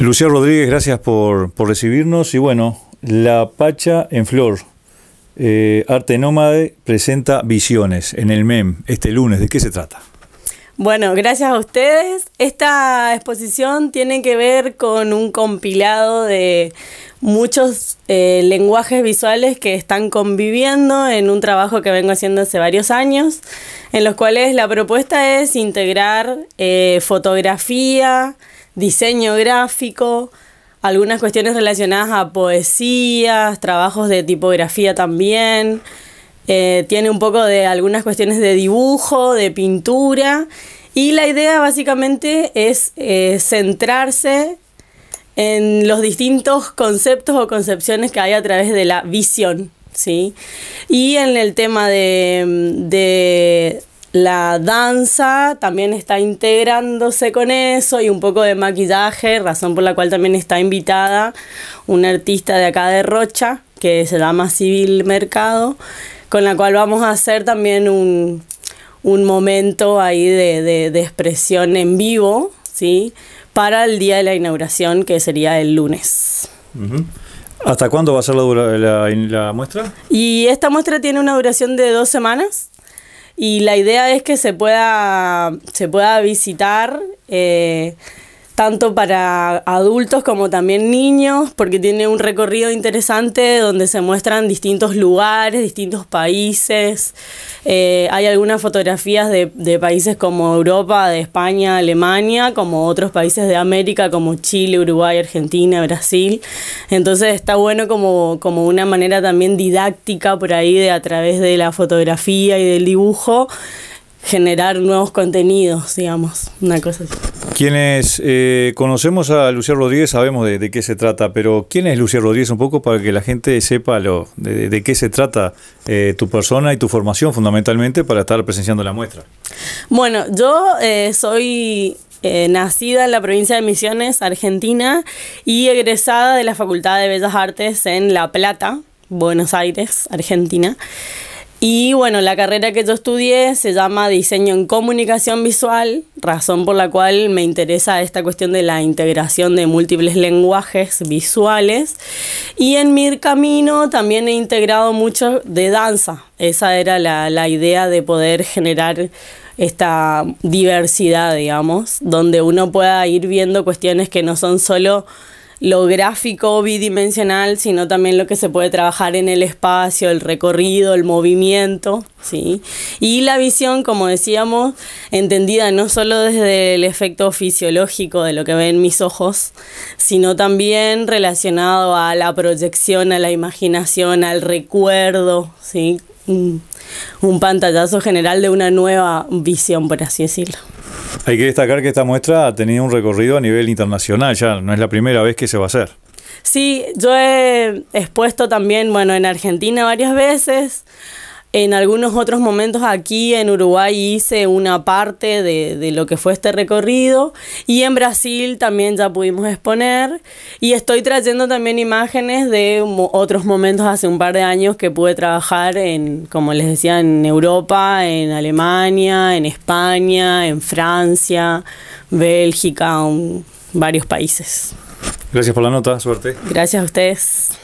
Lucía Rodríguez, gracias por, recibirnos. Y bueno, La Pacha en Flor, eh, Arte Nómade, presenta Visiones en el MEM e este lunes. ¿De qué se trata? Bueno, gracias a ustedes. Esta exposición tiene que ver con un compilado de muchos eh, lenguajes visuales que están conviviendo en un trabajo que vengo haciendo hace varios años, en los cuales la propuesta es integrar eh, fotografía, diseño gráfico, algunas cuestiones relacionadas a poesía, trabajos de tipografía también. Eh, tiene un poco de algunas cuestiones de dibujo, de pintura. Y la idea básicamente es centrarse en los distintos conceptos o concepciones que hay a través de la visión, ¿sí? Y en el tema de, la danza también está integrándose con eso y un poco de maquillaje, razón por la cual también está invitada una artista de acá de Rocha, que se llama Civil Mercado, con la cual vamos a hacer también un, momento ahí de expresión en vivo, ¿sí? para el día de la inauguración, que sería el lunes. ¿Hasta cuándo va a ser la, muestra? Y esta muestra tiene una duración de dos semanas y la idea es que se pueda, se pueda visitar. Eh, tanto para adultos como también niños, porque tiene un recorrido interesante donde se muestran distintos lugares, distintos países. Eh, hay algunas fotografías de, de, países como Europa, de España, Alemania, como otros países de América, como Chile, Uruguay, Argentina, Brasil. Entonces está bueno como, como una manera también didáctica por ahí de a través de la fotografía y del dibujo generar nuevos contenidos, digamos, una cosa así. Quienes eh, conocemos a Lucía Rodríguez sabemos de, qué se trata, pero ¿quién es Lucía Rodríguez? Un poco para que la gente sepa lo, de, qué se trata eh, tu persona y tu formación fundamentalmente para estar presenciando la muestra. Bueno, yo eh, soy nacida en la provincia de Misiones, Argentina, y egresada de la Facultad de Bellas Artes en La Plata, Buenos Aires, Argentina. Y bueno, la carrera que yo estudié se llama Diseño en Comunicación Visual, razón por la cual me interesa esta cuestión de la integración de múltiples lenguajes visuales. Y en mi camino también he integrado mucho de danza. Esa era la, idea de poder generar esta diversidad, digamos, donde uno pueda ir viendo cuestiones que no son solo lo gráfico bidimensional, sino también lo que se puede trabajar en el espacio, el recorrido, el movimiento, ¿sí? Y la visión, como decíamos, entendida no solo desde el efecto fisiológico de lo que ven mis ojos, sino también relacionado a la proyección, a la imaginación, al recuerdo, ¿sí? Un pantallazo general de una nueva visión, por así decirlo. Hay que destacar que esta muestra ha tenido un recorrido a nivel internacional, ya no es la primera vez que se va a hacer. Sí, yo he expuesto también, bueno, en Argentina varias veces. En algunos otros momentos aquí en Uruguay hice una parte de, lo que fue este recorrido y en Brasil también ya pudimos exponer y estoy trayendo también imágenes de otros momentos hace un par de años que pude trabajar en, como les decía, en Europa, en Alemania, en España, en Francia, Bélgica, varios países. Gracias por la nota, suerte. Gracias a ustedes.